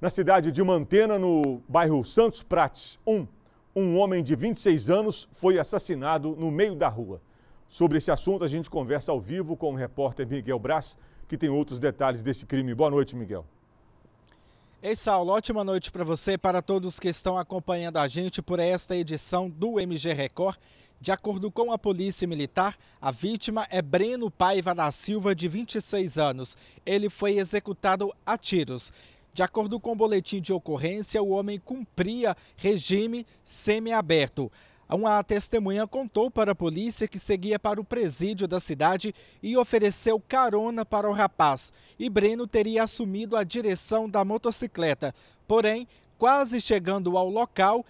Na cidade de Mantena, no bairro Santos Prates 1, um homem de 26 anos foi assassinado no meio da rua. Sobre esse assunto, a gente conversa ao vivo com o repórter Miguel Brás, que tem outros detalhes desse crime. Boa noite, Miguel. Ei, Saulo, ótima noite para você e para todos que estão acompanhando a gente por esta edição do MG Record. De acordo com a Polícia Militar, a vítima é Breno Paiva da Silva, de 26 anos. Ele foi executado a tiros. De acordo com o boletim de ocorrência, o homem cumpria regime semiaberto. Uma testemunha contou para a polícia que seguia para o presídio da cidade e ofereceu carona para o rapaz. E Breno teria assumido a direção da motocicleta. Porém, quase chegando ao local,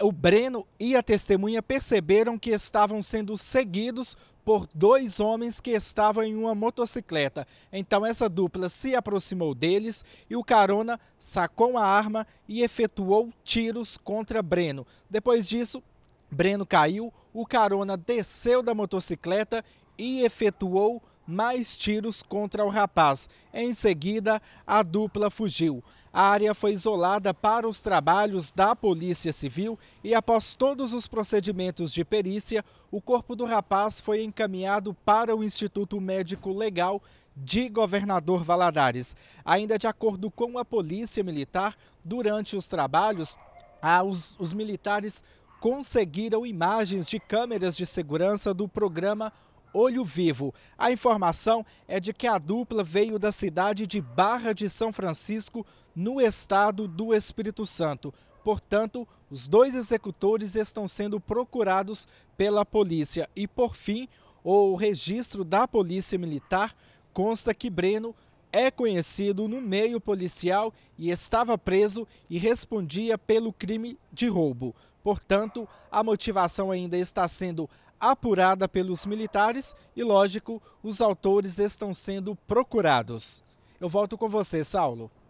o Breno e a testemunha perceberam que estavam sendo seguidos por dois homens que estavam em uma motocicleta. Então essa dupla se aproximou deles e o carona sacou a arma e efetuou tiros contra Breno. Depois disso, Breno caiu, o carona desceu da motocicleta e efetuou mais tiros contra o rapaz. Em seguida, a dupla fugiu. A área foi isolada para os trabalhos da Polícia Civil e, após todos os procedimentos de perícia, o corpo do rapaz foi encaminhado para o Instituto Médico Legal de Governador Valadares. Ainda de acordo com a Polícia Militar, durante os trabalhos, ah, os, os militares conseguiram imagens de câmeras de segurança do programa Olho Vivo. A informação é de que a dupla veio da cidade de Barra de São Francisco, no estado do Espírito Santo. Portanto, os dois executores estão sendo procurados pela polícia. E, por fim, o registro da Polícia Militar consta que Breno é conhecido no meio policial e estava preso e respondia pelo crime de roubo. Portanto, a motivação ainda está sendo apurada pelos militares e, lógico, os autores estão sendo procurados. Eu volto com você, Saulo.